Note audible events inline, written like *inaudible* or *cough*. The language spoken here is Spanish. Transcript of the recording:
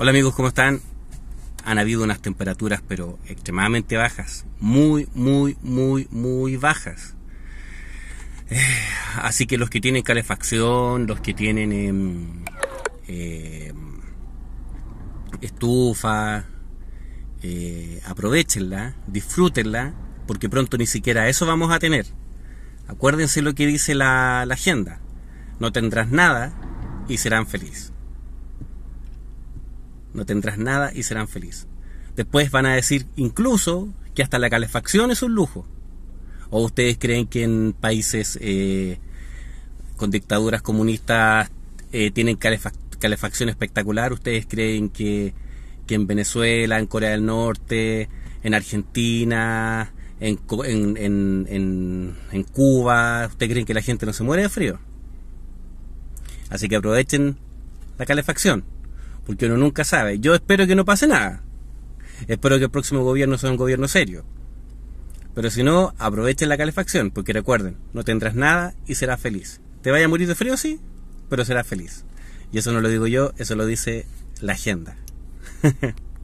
Hola amigos, ¿cómo están? Han habido unas temperaturas pero extremadamente bajas, muy, muy, muy, muy bajas. Eh, así que los que tienen calefacción, los que tienen em, em, estufa, eh, aprovechenla, disfrútenla, porque pronto ni siquiera eso vamos a tener. Acuérdense lo que dice la, la agenda, no tendrás nada y serán felices no tendrás nada y serán felices. Después van a decir incluso que hasta la calefacción es un lujo. ¿O ustedes creen que en países eh, con dictaduras comunistas eh, tienen calefacción espectacular? ¿Ustedes creen que, en Venezuela, en Corea del Norte, en Argentina, en, en Cuba, ¿ustedes creen que la gente no se muere de frío? Así que aprovechen la calefacción porque uno nunca sabe. Yo espero que no pase nada. Espero que el próximo gobierno sea un gobierno serio. Pero si no, aprovechen la calefacción, porque recuerden, no tendrás nada y serás feliz. Te vaya a morir de frío, sí, pero serás feliz. Y eso no lo digo yo, eso lo dice la agenda. *laughs*